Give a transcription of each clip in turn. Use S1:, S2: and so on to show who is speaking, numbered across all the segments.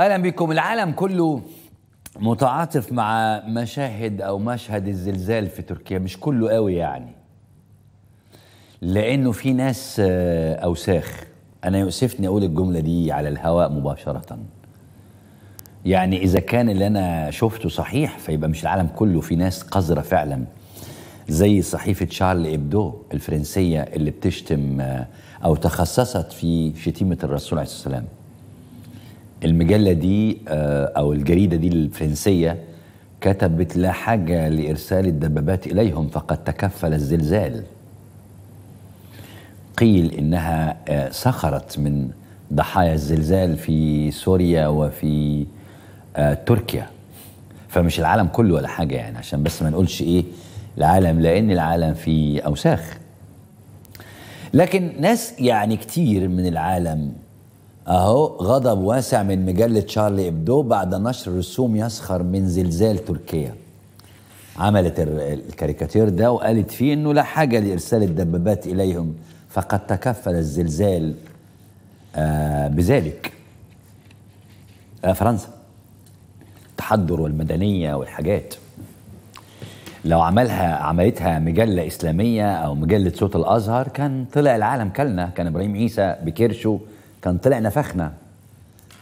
S1: اهلا بكم العالم كله متعاطف مع مشاهد او مشهد الزلزال في تركيا مش كله قوي يعني لانه في ناس آه، اوساخ انا يؤسفني اقول الجمله دي على الهواء مباشره يعني اذا كان اللي انا شفته صحيح فيبقى مش العالم كله في ناس قذره فعلا زي صحيفه شارل ابدو الفرنسيه اللي بتشتم آه، او تخصصت في شتيمه الرسول عليه الصلاه والسلام المجله دي آه، او الجريده دي الفرنسيه كتبت لا حاجه لارسال الدبابات اليهم فقد تكفل الزلزال قيل انها آه، سخرت من ضحايا الزلزال في سوريا وفي آه، تركيا فمش العالم كله ولا حاجه يعني عشان بس ما نقولش ايه العالم لان العالم في اوساخ لكن ناس يعني كتير من العالم اهو غضب واسع من مجله شارلي ابدو بعد نشر رسوم يسخر من زلزال تركيا عملت الكاريكاتير ده وقالت فيه انه لا حاجه لارسال الدبابات اليهم فقد تكفل الزلزال آه بذلك آه فرنسا التحضر والمدنيه والحاجات لو عملها عملتها مجله اسلاميه او مجله صوت الازهر كان طلع العالم كلنا كان ابراهيم عيسى بكرشه كان طلع نفخنا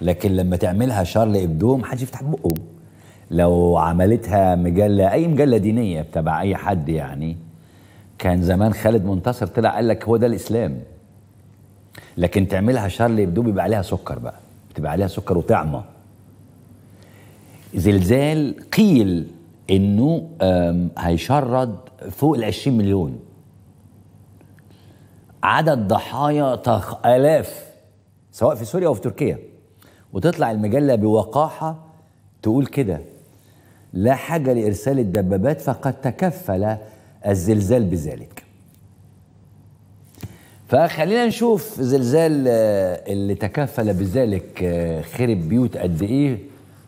S1: لكن لما تعملها شارلي ابدو ما يفتح بقه لو عملتها مجله اي مجله دينيه تبع اي حد يعني كان زمان خالد منتصر طلع قال لك هو ده الاسلام لكن تعملها شارلي ابدو بيبقى عليها سكر بقى بتبقى عليها سكر وطعمه زلزال قيل انه هيشرد فوق ال 20 مليون عدد ضحايا آلاف سواء في سوريا او في تركيا وتطلع المجله بوقاحه تقول كده لا حاجه لارسال الدبابات فقد تكفل الزلزال بذلك فخلينا نشوف زلزال آه، اللي تكفل بذلك آه، خرب بيوت قد ايه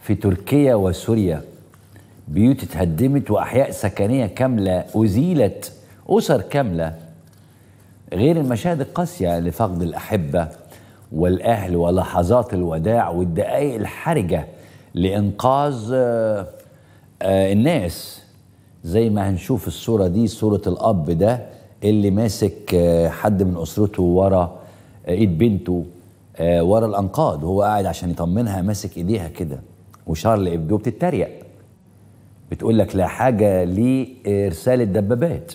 S1: في تركيا وسوريا بيوت اتهدمت واحياء سكنيه كامله ازيلت اسر كامله غير المشاهد القاسيه لفقد الاحبه والأهل ولحظات الوداع والدقائق الحرجة لإنقاذ آه، آه، الناس زي ما هنشوف الصورة دي صورة الأب ده اللي ماسك آه، حد من أسرته ورا إيد بنته ورا الأنقاض وهو قاعد عشان يطمنها ماسك إيديها كده وشارل إبدو بتتريق بتقول لك لا حاجة لإرسال الدبابات